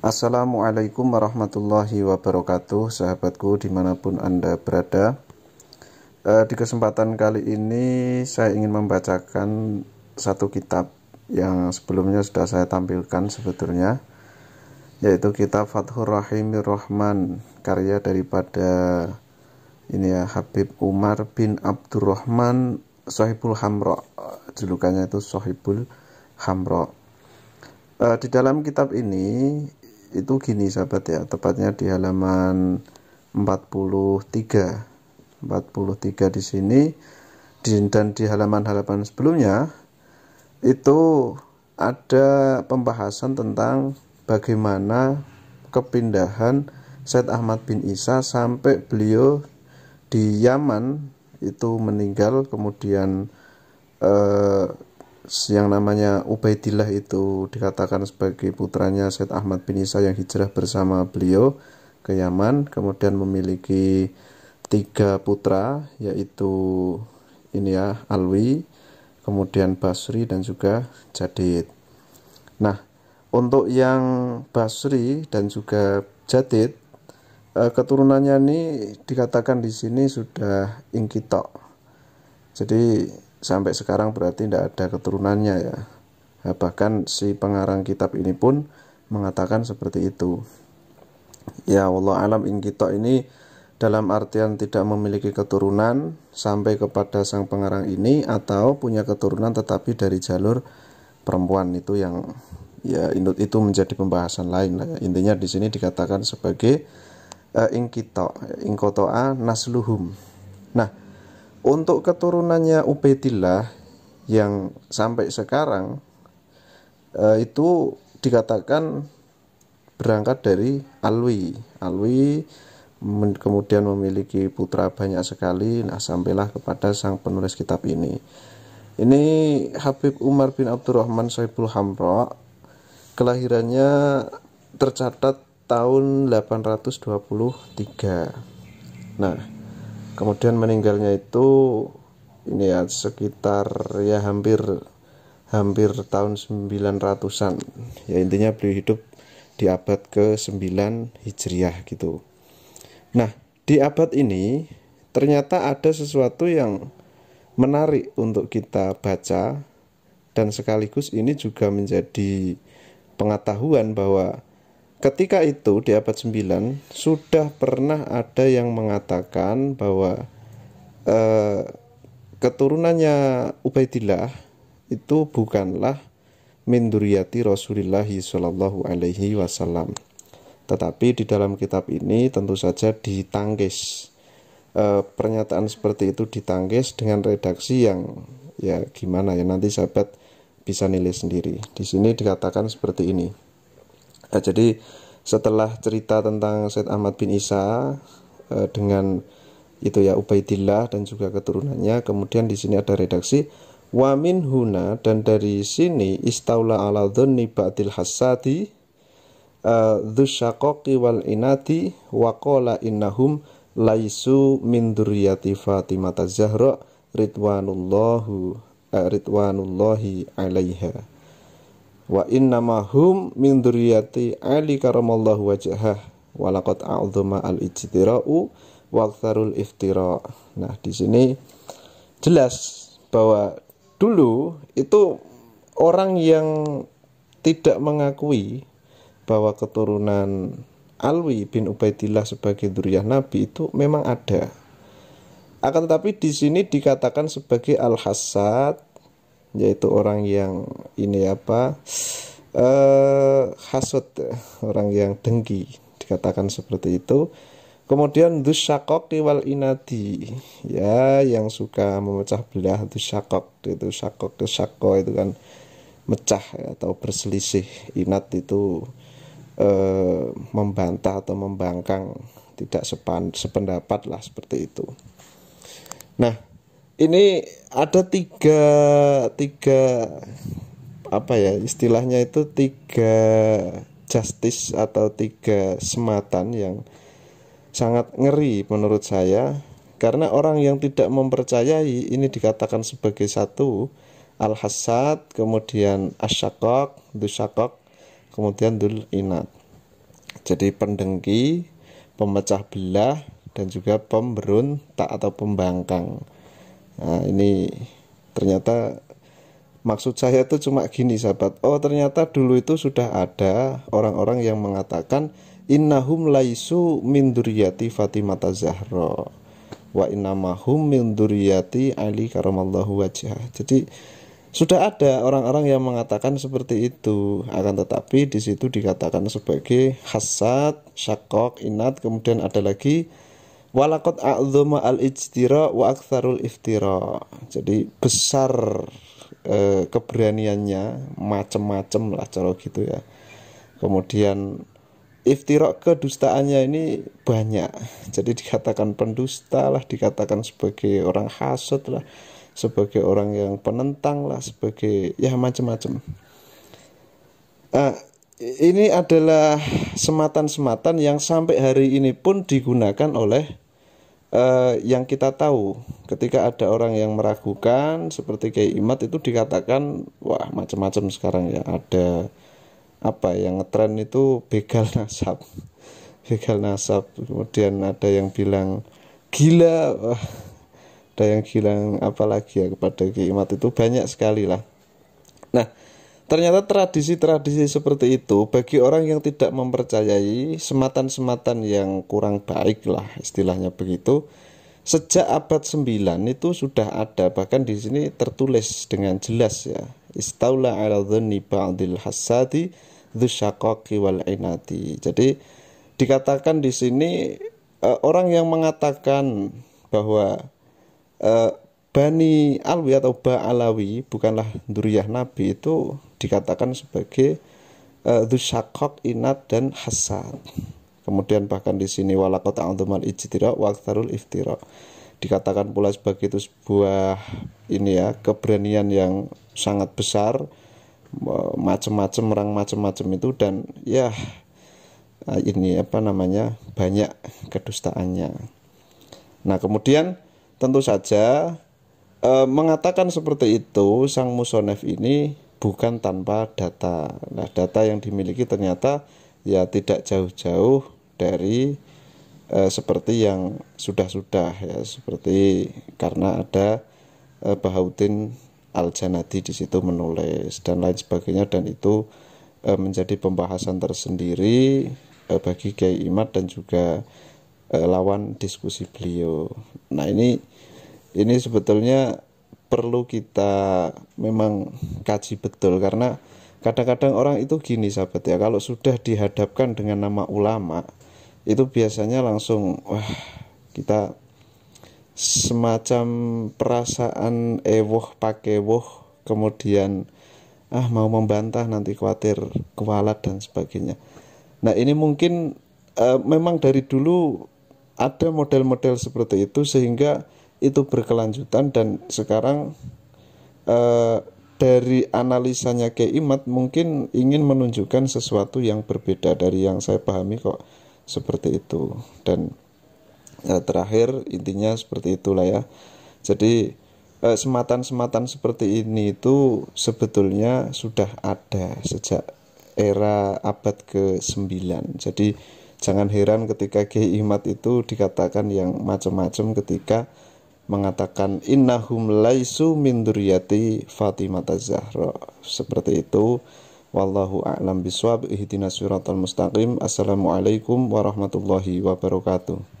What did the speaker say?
Assalamualaikum warahmatullahi wabarakatuh Sahabatku dimanapun Anda berada eh, Di kesempatan kali ini saya ingin membacakan satu kitab Yang sebelumnya sudah saya tampilkan sebetulnya Yaitu kitab Fathur Rahimir Rahman Karya daripada ini ya Habib Umar bin Abdurrahman Sohibul Hamro Julukannya itu Sohibul Hamro e, di dalam kitab ini itu gini sahabat ya tepatnya di halaman 43 43 di sini di, dan di halaman-halaman sebelumnya itu ada pembahasan tentang bagaimana kepindahan Said Ahmad bin Isa sampai beliau di Yaman itu meninggal kemudian eh, yang namanya Ubaidillah itu dikatakan sebagai putranya Said Ahmad bin Isa yang hijrah bersama beliau ke Yaman kemudian memiliki tiga putra yaitu ini ya Alwi kemudian Basri dan juga Jadid nah untuk yang Basri dan juga Jadid eh, keturunannya ini dikatakan di sini sudah ingkitok jadi sampai sekarang berarti tidak ada keturunannya ya. Nah, bahkan si pengarang kitab ini pun mengatakan seperti itu. Ya Allah alam ingkito ini dalam artian tidak memiliki keturunan sampai kepada sang pengarang ini atau punya keturunan tetapi dari jalur perempuan itu yang ya itu menjadi pembahasan lain ya. intinya di sini dikatakan sebagai uh, eh, ingkito ingkotoa nasluhum nah untuk keturunannya Ubedillah yang sampai sekarang eh, itu dikatakan berangkat dari Alwi. Alwi kemudian memiliki putra banyak sekali. Nah, sampailah kepada sang penulis kitab ini. Ini Habib Umar bin Abdurrahman Soebul Hamro. Kelahirannya tercatat tahun 823. Nah, kemudian meninggalnya itu ini ya sekitar ya hampir hampir tahun 900-an ya intinya beliau hidup di abad ke-9 Hijriah gitu nah di abad ini ternyata ada sesuatu yang menarik untuk kita baca dan sekaligus ini juga menjadi pengetahuan bahwa Ketika itu di abad 9 sudah pernah ada yang mengatakan bahwa eh, keturunannya Ubaidillah itu bukanlah minduriyati Rasulullah Shallallahu Alaihi Wasallam. Tetapi di dalam kitab ini tentu saja ditangkis e, pernyataan seperti itu ditangkis dengan redaksi yang ya gimana ya nanti sahabat bisa nilai sendiri. Di sini dikatakan seperti ini. Nah, jadi setelah cerita tentang Said Ahmad bin Isa eh, dengan itu ya Ubaidillah dan juga keturunannya, kemudian di sini ada redaksi wamin huna dan dari sini istaula ala dhunni ba'dil hasadi eh, Dushakoki wal inati wa innahum laisu min duriyati Fatimata Zahra ridwanullahu eh, ridwanullahi alaiha wa innama hum min dzurriyyati ali karamallahu wajhah laqad a'dhuma al-ijtira'u aktsarul iftira. Nah, di sini jelas bahwa dulu itu orang yang tidak mengakui bahwa keturunan Alwi bin Ubaidillah sebagai duriah Nabi itu memang ada. Akan tetapi di sini dikatakan sebagai al-hasad yaitu orang yang ini apa eh hasut orang yang dengki dikatakan seperti itu kemudian dusyakok wal inadi ya yang suka memecah belah dusyakok itu syakok itu sako itu kan mecah atau berselisih inat itu eh, membantah atau membangkang tidak sepan, sependapat lah seperti itu nah ini ada tiga tiga apa ya istilahnya itu tiga justice atau tiga sematan yang sangat ngeri menurut saya karena orang yang tidak mempercayai ini dikatakan sebagai satu al-hasad kemudian asyakok dusakok kemudian dul inat jadi pendengki pemecah belah dan juga tak atau pembangkang nah ini ternyata maksud saya itu cuma gini sahabat oh ternyata dulu itu sudah ada orang-orang yang mengatakan innahum laisu min duriyati Fatimata Zahra wa innamahum min duriyati Ali karamallahu wajah jadi sudah ada orang-orang yang mengatakan seperti itu akan tetapi di situ dikatakan sebagai hasad syakok inat kemudian ada lagi Walakot a'zuma al-ijtira wa aktsarul iftira. Jadi besar eh, keberaniannya, macem-macem lah cara gitu ya. Kemudian iftira kedustaannya ini banyak. Jadi dikatakan pendusta lah, dikatakan sebagai orang hasut lah, sebagai orang yang penentang lah, sebagai ya macem-macem. Ah, ini adalah sematan-sematan yang sampai hari ini pun digunakan oleh eh, yang kita tahu ketika ada orang yang meragukan seperti Kiai Imat itu dikatakan wah macam-macam sekarang ya ada apa yang ngetren itu begal nasab begal nasab kemudian ada yang bilang gila wah, ada yang bilang apalagi ya kepada Kiai Imat itu banyak sekali lah Ternyata tradisi-tradisi seperti itu bagi orang yang tidak mempercayai sematan-sematan yang kurang baik lah istilahnya begitu. Sejak abad 9 itu sudah ada bahkan di sini tertulis dengan jelas ya. Istaula ala dhanni ba'dil hasadi dzusyaqaqi wal inati. Jadi dikatakan di sini eh, orang yang mengatakan bahwa eh, Bani Alwi atau Ba'alawi bukanlah duriyah Nabi itu dikatakan sebagai uh, eh, Dushakok, Inat, dan Hasad kemudian bahkan di sini walakot a'udzumal ijtira waktarul iftira dikatakan pula sebagai itu sebuah ini ya keberanian yang sangat besar macam-macam orang macam-macam itu dan ya eh, ini apa namanya banyak kedustaannya nah kemudian tentu saja e, mengatakan seperti itu sang musonef ini bukan tanpa data. Nah, data yang dimiliki ternyata ya tidak jauh-jauh dari e, seperti yang sudah-sudah ya seperti karena ada e, eh, Bahautin Aljanadi di situ menulis dan lain sebagainya dan itu e, menjadi pembahasan tersendiri e, bagi Kiai Imat dan juga lawan diskusi beliau. Nah, ini ini sebetulnya perlu kita memang kaji betul karena kadang-kadang orang itu gini sahabat ya kalau sudah dihadapkan dengan nama ulama itu biasanya langsung wah kita semacam perasaan ewoh pakai pakewoh kemudian ah mau membantah nanti khawatir kewalat dan sebagainya. Nah ini mungkin uh, memang dari dulu ada model-model seperti itu sehingga itu berkelanjutan dan sekarang eh, dari analisanya ke Imat mungkin ingin menunjukkan sesuatu yang berbeda dari yang saya pahami kok seperti itu dan eh, terakhir intinya seperti itulah ya jadi eh, sematan-sematan seperti ini itu sebetulnya sudah ada sejak era abad ke-9. Jadi jangan heran ketika Kiai Imat itu dikatakan yang macam-macam ketika mengatakan innahum laisu min duriyati Fatimah Zahra. Seperti itu. Wallahu a'lam biswab. Ihdinas siratal mustaqim. Assalamualaikum warahmatullahi wabarakatuh.